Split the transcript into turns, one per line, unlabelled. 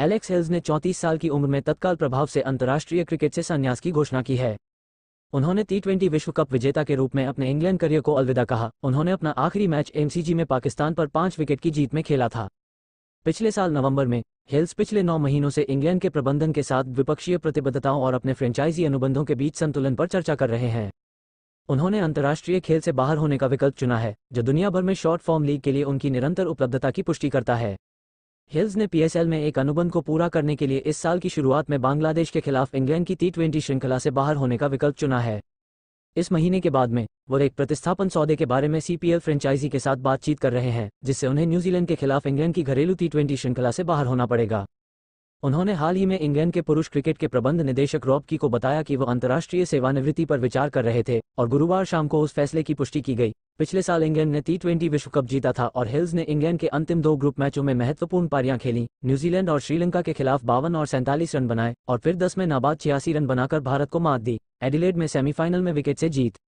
Alex Hales ने 34 साल की उम्र में तत्काल प्रभाव से अंतर्राष्ट्रीय क्रिकेट से संन्यास की घोषणा की है उन्होंने टी विश्व कप विजेता के रूप में अपने इंग्लैंड करियर को अलविदा कहा उन्होंने अपना आखिरी मैच एमसीजी में पाकिस्तान पर पांच विकेट की जीत में खेला था पिछले साल नवंबर में हेल्स पिछले नौ महीनों से इंग्लैंड के प्रबंधन के साथ द्विपक्षीय प्रतिबद्धताओं और अपने फ्रेंचाइजी अनुबंधों के बीच संतुलन पर चर्चा कर रहे हैं उन्होंने अंतर्राष्ट्रीय खेल से बाहर होने का विकल्प चुना है जो दुनिया भर में शॉर्ट फॉर्म लीग के लिए उनकी निरंतर उपलब्धता की पुष्टि करता है हिल्स ने पीएसएल में एक अनुबंध को पूरा करने के लिए इस साल की शुरुआत में बांग्लादेश के खिलाफ इंग्लैंड की टी ट्वेंटी श्रृंखला से बाहर होने का विकल्प चुना है इस महीने के बाद में वो एक प्रतिस्थापन सौदे के बारे में सीपीएल फ्रेंचाइजी के साथ बातचीत कर रहे हैं जिससे उन्हें न्यूजीलैंड के खिलाफ इंग्लैंड की घरेलू टी ट्वेंटी श्रृंखला से बाहर होना पड़ेगा उन्होंने हाल ही में इंग्लैंड के पुरुष क्रिकेट के प्रबंध निदेशक रॉब की को बताया कि वह अंतर्राष्ट्रीय सेवानिवृत्ति पर विचार कर रहे थे और गुरुवार शाम को उस फैसले की पुष्टि की गई पिछले साल इंग्लैंड ने टी ट्वेंटी विश्व कप जीता था और हिल्स ने इंग्लैंड के अंतिम दो ग्रुप मैचों में महत्वपूर्ण पारियां खेली न्यूजीलैंड और श्रीलंका के खिलाफ बावन और सैंतालीस रन बनाए और फिर दस में नाबाद छियासी रन बनाकर भारत को मात दी एडिलेड में सेमीफाइनल में विकेट से जीत